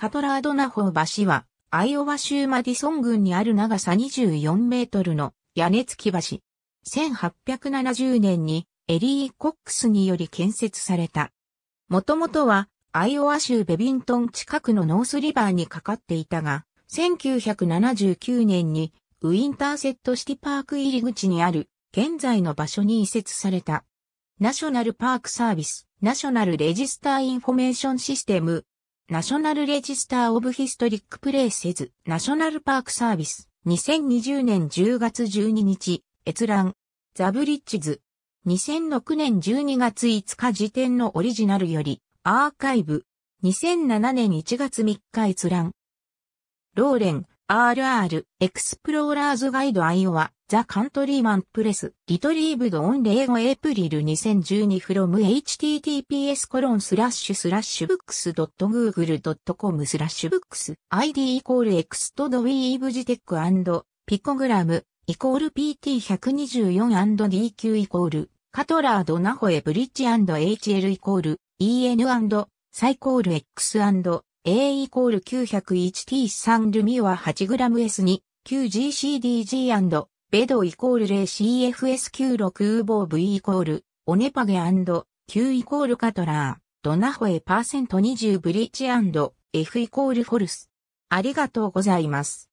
カトラードナホー橋は、アイオワ州マディソン郡にある長さ24メートルの屋根付き橋。1870年にエリー・コックスにより建設された。もともとはアイオワ州ベビントン近くのノースリバーにかかっていたが、1979年にウィンターセットシティパーク入り口にある現在の場所に移設された。ナショナルパークサービス、ナショナルレジスターインフォメーションシステム、ナショナルレジスターオブヒストリックプレイセズ、ナショナルパークサービス、2020年10月12日、閲覧、ザブリッジズ、2006年12月5日時点のオリジナルより、アーカイブ、2007年1月3日閲覧、ローレン、RR、エクスプローラーズガイドアイオワ、ザ・カントリーマンプレス、リトリーブドオンレイゴエイプリル2012 from https コロンスラッシュスラッシュブックス .google.com スラッシュブックス id イコールエクストドウィーブジテックピコグラムイコール PT124&DQ イコールカトラードナホエブリッジ &HL イコール EN& サイコール X& A イコール 901T3 ルミは 8g S2 q g c d g ベドイコール0 CFS96 ウボー V イコール、オネパゲ &Q イコールカトラー、ドナホエパーセント20ブリッジ &F イコールフォルス。ありがとうございます。